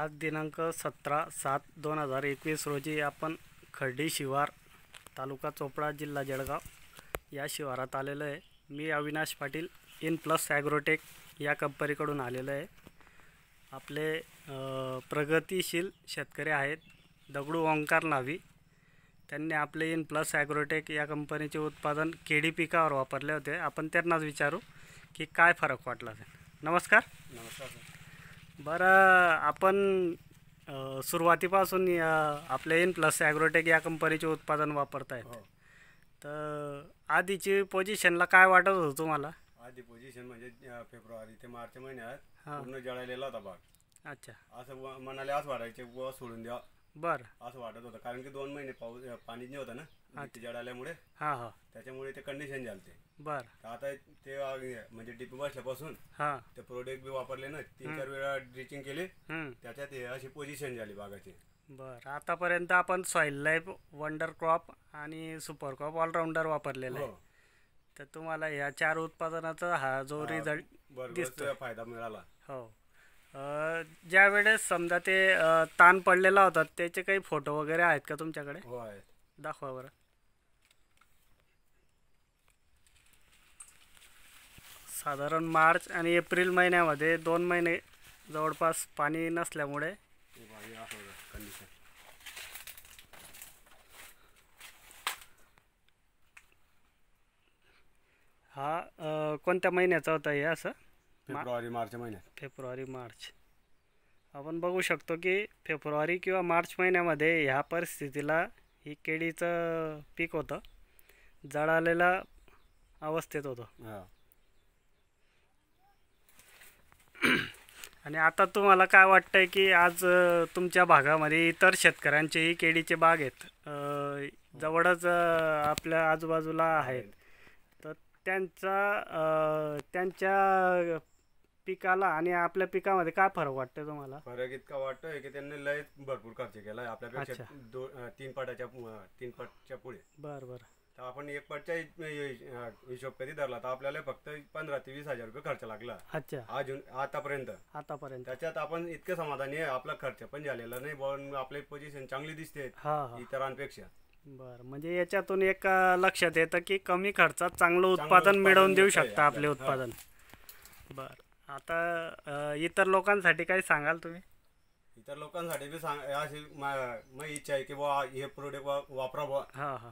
आज दिनांक सतरा सात दोन हजार एकवीस रोजी आपण खर्डी शिवार तालुका चोपडा जिल्हा जळगाव या शिवारात आलेलं आहे मी Avinash Patil In Plus Agrotech या कंपनीकडून आलेलं आहे आपले प्रगतिशील शेतकरी आहेत दगडू ओंकार नावी त्यांनी आपले इन प्लस ॲग्रोटेक या कंपनीचे उत्पादन केडी पिकावर वापरले होते आपण त्यांनाच विचारू की काय फरक वाटला ते नमस्कार नमस्कार बरं आपण सुरुवातीपासून आपल्या एन प्लस ॲग्रोटेक या कंपनीचे उत्पादन वापरतायत हो तर आधीची पोझिशनला काय वाटत होतं तुम्हाला आधी पोझिशन म्हणजे फेब्रुवारी ते मार्च महिन्यात पूर्ण जळालेला होता बाग अच्छा असं म्हणाले मनाला आज वाटायचे सोडून द्या बर असं वाटत होतं कारण की दोन महिने पाऊस पाणी नाही होतं ना जड आल्यामुळे हा हा त्याच्यामुळे ते कंडिशन झालते बर आता ते म्हणजे डीपी बसल्यापासून ते प्रोडक्ट बी वापरले ना तीन चार वेळा ड्रिचिंग केले त्याच्यात अशी पोझिशन झाली बागाची बर आतापर्यंत आपण सॉइल लाईफ वंडर क्रॉप आणि सुपर क्रॉप ऑलराऊंडर वापरलेलं आहे हो. तर तुम्हाला या चार उत्पादनाचा हा जो रिझल्ट फायदा मिळाला हो ज्या वेळेस समजा ते ताण पडलेला होता त्याचे काही फोटो वगैरे आहेत का तुमच्याकडे हो दाखवा बरं साधारण मार्च आणि एप्रिल महिन्यामध्ये दोन महिने जवळपास पाणी नसल्यामुळे हा कोणत्या महिन्याचा होता हे असं फेब्रुवारी मार्च महिन्यात फेब्रुवारी मार्च आपण बघू शकतो की फेब्रुवारी किंवा मार्च महिन्यामध्ये ह्या परिस्थितीला ही केळीचं पीक होतं जळालेला अवस्थेत होतं आणि आता तुम्हाला काय वाटतंय की आज तुमच्या भागामध्ये इतर शेतकऱ्यांचेही केळीचे बाग आहेत जवळच आपल्या आजूबाजूला आहेत तर त्यांचा त्यांच्या पिकाला आणि आपल्या पिकामध्ये काय फरक वाटतोय तुम्हाला फरक इतका वाटतोय की त्यांनी लय भरपूर खर्च केलाय आपल्या तीन पटाच्या तीन पटच्या पुढे बरं बरं आपण एक पटच्या हिशोब कधी धरला तर आपल्याला फक्त पंधरा ते वीस हजार रुपये खर्च लागला अच्छा अजून आतापर्यंत आतापर्यंत त्याच्यात आपण इतकं समाधानी आहे आपला खर्च पण झालेला नाही पण आपले पोझिशन चांगली दिसते इतरांपेक्षा बर म्हणजे याच्यातून एक लक्षात येतं की कमी खर्चात चांगलं उत्पादन मिळवून देऊ शकता आपले उत्पादन बर आता इतर लोकांसाठी काही सांगाल तुम्ही इतर लोकांसाठी बी सांग अशी मा- इच्छा आहे की बा हे प्रोडक्ट वापरा बुवा हां हां